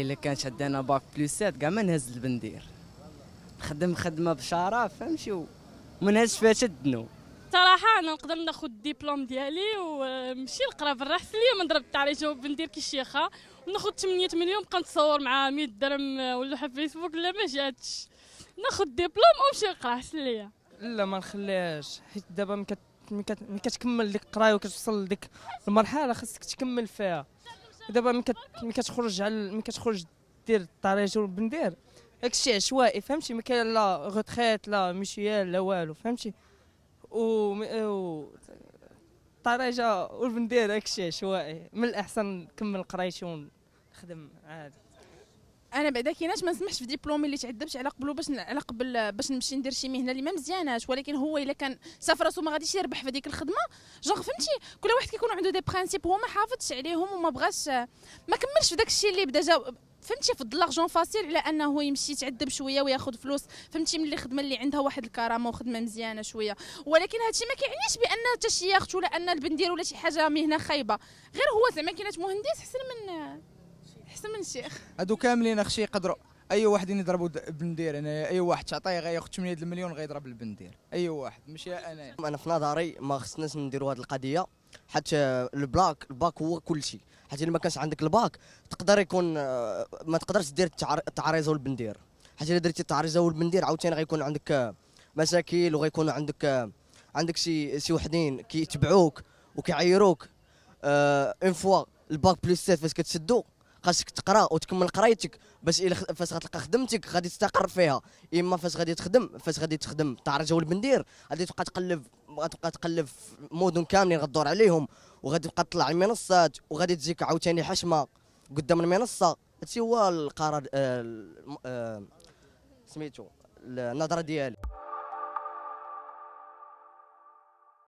الا كان شدينا باك بلوس 7 كاع ما نهز البندير نخدم خدمه بشرف فهمتي وما نهزش فيها شدنو صراحة أنا نقدر ناخذ الدبلوم ديالي ونمشي نقرا لقراب الراس اليوم نضرب التعريجة بندير كي الشيخة وناخذ 8 مليون بقى نتصور مع 100 درهم ولا في فيسبوك لا ما جاتش ناخذ الدبلوم ونمشي نقرا حسلية لا ما نخليهاش حيت دابا ملي كتكمل ديك القرايه وكتوصل لديك المرحلة خاصك تكمل فيها دابا ملي كتخرج على ملي كتخرج دير الطريج والبندير الشيء عشوائي فهمتي ما كاين لا غوتريت لا ميشيال لا والو فهمتي و الطريجه والبندير الشيء عشوائي من الاحسن نكمل قرايتي ونخدم عادي انا بعدا كيناش ما نسمحش في ديبلومي اللي تعذبت على قبله باش على قبل باش نمشي ندير شي مهنه اللي ما مزياناش ولكن هو الا كان سافر راسو ما غاديش يربح في ديك الخدمه جون فهمتي كل واحد كيكون عنده دي برينسيپ هو ما حافظش عليهم وما بغاش ما كملش في داك الشيء اللي بدا جا فهمتي فضل لاجون فاسيل على انه يمشي يتعذب شويه وياخذ فلوس فهمتي من الخدمه اللي عندها واحد الكرامه وخدمه مزيانه شويه ولكن هادشي ما كيعنيش بان حتى شي ولا ان البندير ولا شي حاجه مهنه خايبه غير هو زعما كاينه مهندس احسن من احسن من الشيخ هادو كاملين اخشي يقدروا اي واحد يضربوا بندير انا اي واحد تعطيه ياخذ 8 المليون غيضرب البندير اي واحد ماشي انا انا في نظري ما خصناش نديروا هذه القضيه حيت البلاك الباك هو كل شيء حيت الا ما كانش عندك الباك تقدر يكون آه، ما تقدرش دير التعريزه والبندير حيت الا درتي التعريزه والبندير عاوتاني غيكون عندك آه، مشاكل وغيكون عندك آه، عندك شي شي وحدين كيتبعوك وكيعيروك اون فوا الباك بلس 7 فاش كتسدو خاصك تقرا وتكمل قرايتك باش فاش غتلقى خدمتك غادي تستقر فيها اما فاش غادي تخدم فاش غادي تخدم رجا والبندير غادي تبقى تقلب غتبقى تقلب في مدن كاملين غدور عليهم وغادي تبقى تطلع المنصات وغادي تجيك عاوتاني حشمه قدام المنصه هادشي هو القرار آه آه سميتو النظره ديالي